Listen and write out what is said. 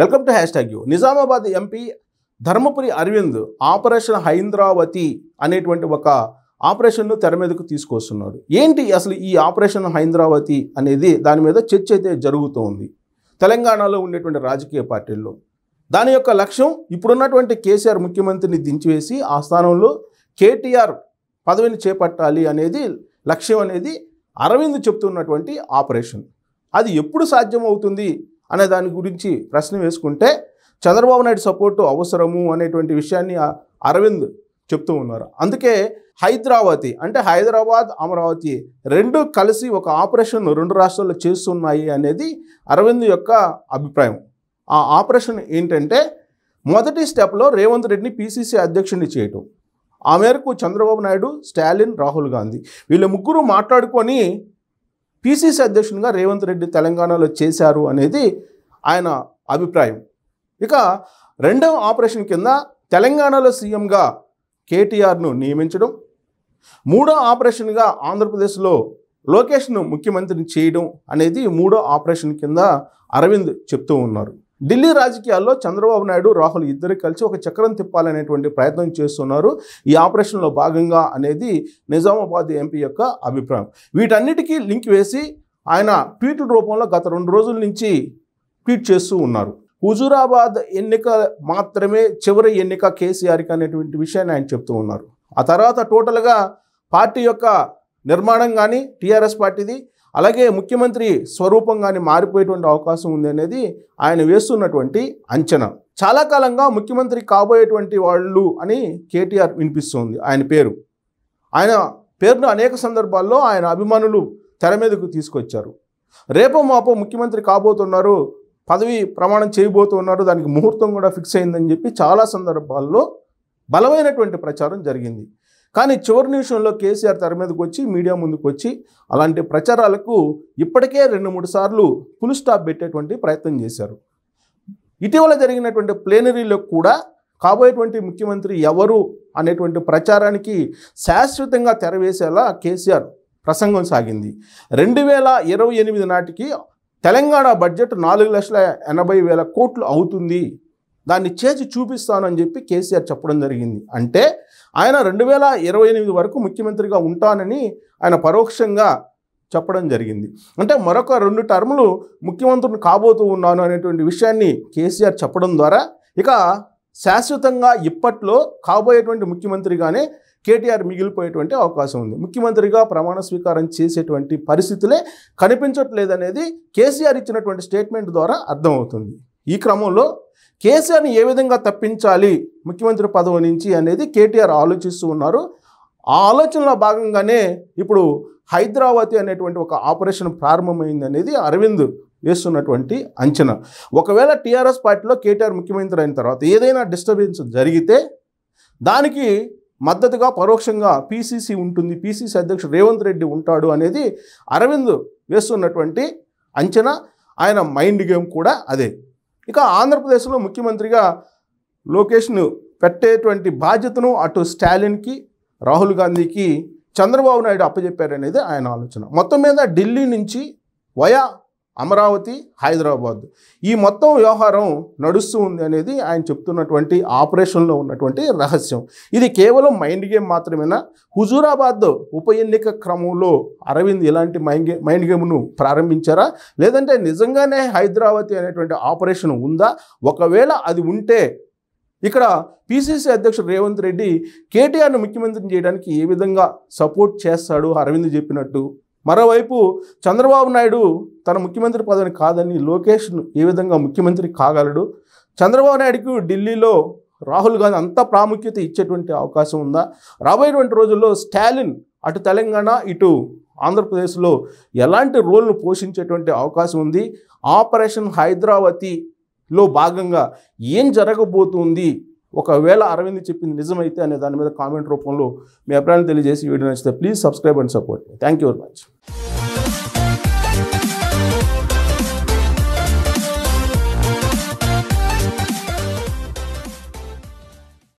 welcome to hashtag U Nizamabad MP Dharmapuri Arvind operation హైంద్రావతి అనేటువంటి ఒక ఆపరేషన్ను తెర మీదకు తీసుకొస్తున్నారు ఏంటి అసలు ఈ ఆపరేషన్ హైంద్రావతి అనేది దాని మీద చర్చ అయితే జరుగుతూ ఉంది తెలంగాణలో ఉండేటువంటి రాజకీయ పార్టీల్లో దాని యొక్క లక్ష్యం ఇప్పుడున్నటువంటి కేసీఆర్ ముఖ్యమంత్రిని దించివేసి ఆ స్థానంలో కేటీఆర్ పదవిని చేపట్టాలి అనేది లక్ష్యం అనేది అరవింద్ చెప్తున్నటువంటి ఆపరేషన్ అది ఎప్పుడు సాధ్యమవుతుంది అనే దాని గురించి ప్రశ్న వేసుకుంటే చంద్రబాబు నాయుడు సపోర్టు అవసరము అనేటువంటి విషయాన్ని అరవింద్ చెప్తూ ఉన్నారు అందుకే హైదరాబాద్ అంటే హైదరాబాద్ అమరావతి రెండు కలిసి ఒక ఆపరేషన్ రెండు రాష్ట్రాల్లో చేస్తున్నాయి అనేది అరవింద్ యొక్క అభిప్రాయం ఆ ఆపరేషన్ ఏంటంటే మొదటి స్టెప్లో రేవంత్ రెడ్డిని పీసీసీ అధ్యక్షుడిని చేయటం ఆ మేరకు చంద్రబాబు నాయుడు స్టాలిన్ రాహుల్ గాంధీ వీళ్ళ ముగ్గురు మాట్లాడుకొని పీసీసీ అధ్యక్షునిగా రేవంత్ రెడ్డి తెలంగాణలో చేశారు అనేది ఆయన అభిప్రాయం ఇక రెండవ ఆపరేషన్ కింద తెలంగాణలో సీఎంగా కేటీఆర్ను నియమించడం మూడో ఆపరేషన్గా ఆంధ్రప్రదేశ్లో లోకేష్ను ముఖ్యమంత్రిని చేయడం అనేది మూడో ఆపరేషన్ కింద అరవింద్ చెప్తూ ఉన్నారు ఢిల్లీ రాజకీయాల్లో చంద్రబాబు నాయుడు రాహుల్ ఇద్దరు కలిసి ఒక చక్రం తిప్పాలనేటువంటి ప్రయత్నం చేస్తున్నారు ఈ ఆపరేషన్లో భాగంగా అనేది నిజామాబాద్ ఎంపీ యొక్క అభిప్రాయం వీటన్నిటికీ లింక్ వేసి ఆయన ట్వీట్ల రూపంలో గత రెండు రోజుల నుంచి ట్వీట్ చేస్తూ ఉన్నారు హుజూరాబాద్ ఎన్నిక మాత్రమే చివరి ఎన్నిక కేసీఆర్కి అనేటువంటి విషయాన్ని ఆయన చెప్తూ ఉన్నారు ఆ తర్వాత టోటల్గా పార్టీ యొక్క నిర్మాణం కానీ టీఆర్ఎస్ పార్టీది అలాగే ముఖ్యమంత్రి స్వరూపంగానే మారిపోయేటువంటి అవకాశం ఉంది అనేది ఆయన వేస్తున్నటువంటి అంచనా చాలా కాలంగా ముఖ్యమంత్రి కాబోయేటువంటి వాళ్ళు అని కేటీఆర్ వినిపిస్తుంది ఆయన పేరు ఆయన పేరును అనేక సందర్భాల్లో ఆయన అభిమానులు తెర మీదకు తీసుకొచ్చారు రేపో మాపో ముఖ్యమంత్రి కాబోతున్నారు పదవి ప్రమాణం చేయబోతున్నారు దానికి ముహూర్తం కూడా ఫిక్స్ అయిందని చెప్పి చాలా సందర్భాల్లో బలమైనటువంటి ప్రచారం జరిగింది కానీ చివరి నిమిషంలో కేసీఆర్ తెర మీదకి వచ్చి మీడియా ముందుకు వచ్చి అలాంటి ప్రచారాలకు ఇప్పటికే రెండు మూడు సార్లు ఫుల్ స్టాప్ పెట్టేటువంటి ప్రయత్నం చేశారు ఇటీవల జరిగినటువంటి ప్లేనరీలో కూడా కాబోయేటువంటి ముఖ్యమంత్రి ఎవరు అనేటువంటి ప్రచారానికి శాశ్వతంగా తెరవేసేలా కేసీఆర్ ప్రసంగం సాగింది రెండు వేల ఇరవై ఎనిమిది నాటికి తెలంగాణ బడ్జెట్ నాలుగు లక్షల ఎనభై వేల కోట్లు అవుతుంది దాన్ని చేసి చూపిస్తానని చెప్పి కేసీఆర్ చెప్పడం జరిగింది అంటే ఆయన రెండు వేల ఇరవై ఎనిమిది వరకు ముఖ్యమంత్రిగా ఉంటానని ఆయన పరోక్షంగా చెప్పడం జరిగింది అంటే మరొక రెండు టర్ములు ముఖ్యమంత్రిని కాబోతూ ఉన్నాను అనేటువంటి విషయాన్ని కేసీఆర్ చెప్పడం ద్వారా ఇక శాశ్వతంగా ఇప్పట్లో కాబోయేటువంటి ముఖ్యమంత్రిగానే కేటీఆర్ మిగిలిపోయేటువంటి అవకాశం ఉంది ముఖ్యమంత్రిగా ప్రమాణ స్వీకారం చేసేటువంటి పరిస్థితులే కనిపించట్లేదనేది కేసీఆర్ ఇచ్చినటువంటి స్టేట్మెంట్ ద్వారా అర్థమవుతుంది ఈ క్రమంలో కేసీఆర్ని ఏ విధంగా తప్పించాలి ముఖ్యమంత్రి పదవి నుంచి అనేది కేటీఆర్ ఆలోచిస్తూ ఉన్నారు ఆ ఆలోచనలో భాగంగానే ఇప్పుడు హైదరాబాద్ అనేటువంటి ఒక ఆపరేషన్ ప్రారంభమైంది అనేది అరవింద్ వేస్తున్నటువంటి అంచనా ఒకవేళ టీఆర్ఎస్ పార్టీలో కేటీఆర్ ముఖ్యమంత్రి అయిన తర్వాత ఏదైనా డిస్టర్బెన్స్ జరిగితే దానికి మద్దతుగా పరోక్షంగా పీసీసీ ఉంటుంది పీసీసీ అధ్యక్షుడు రేవంత్ రెడ్డి ఉంటాడు అనేది అరవింద్ వేస్తున్నటువంటి అంచనా ఆయన మైండ్ గేమ్ కూడా అదే ఇక ఆంధ్రప్రదేశ్లో ముఖ్యమంత్రిగా లోకేష్ను పెట్టేటువంటి బాధ్యతను అటు స్టాలిన్కి రాహుల్ గాంధీకి చంద్రబాబు నాయుడు అప్పచెప్పారనేది ఆయన ఆలోచన మొత్తం మీద ఢిల్లీ నుంచి వయా అమరావతి హైదరాబాద్ ఈ మొత్తం వ్యవహారం నడుస్తూ ఉంది అనేది ఆయన చెప్తున్నటువంటి ఆపరేషన్లో ఉన్నటువంటి రహస్యం ఇది కేవలం మైండ్ గేమ్ మాత్రమేనా హుజూరాబాద్ ఉప ఎన్నిక క్రమంలో అరవింద్ ఇలాంటి మైండ్ గేమ్ మైండ్ గేమ్ను ప్రారంభించారా లేదంటే నిజంగానే హైదరాబాద్ అనేటువంటి ఆపరేషన్ ఉందా ఒకవేళ అది ఉంటే ఇక్కడ పిసిసి అధ్యక్షుడు రేవంత్ రెడ్డి కేటీఆర్ను ముఖ్యమంత్రిని చేయడానికి ఏ విధంగా సపోర్ట్ చేస్తాడు అరవింద్ చెప్పినట్టు మరోవైపు చంద్రబాబు నాయుడు తన ముఖ్యమంత్రి పదవిని కాదని లోకేష్ ఏ విధంగా ముఖ్యమంత్రి కాగలడు చంద్రబాబు నాయుడుకు ఢిల్లీలో రాహుల్ గాంధీ అంత ప్రాముఖ్యత ఇచ్చేటువంటి అవకాశం ఉందా రాబోయేటువంటి రోజుల్లో స్టాలిన్ అటు తెలంగాణ ఇటు ఆంధ్రప్రదేశ్లో ఎలాంటి రోల్ను పోషించేటువంటి అవకాశం ఉంది ఆపరేషన్ హైదరాబాద్లో భాగంగా ఏం జరగబోతుంది ఒకవేళ అరవింద్ చెప్పింది నిజమైతే అనే దాని మీద కామెంట్ రూపంలో మీ అభిప్రాయాన్ని తెలియజేసి వీడియో నచ్చితే please subscribe and support thank you very much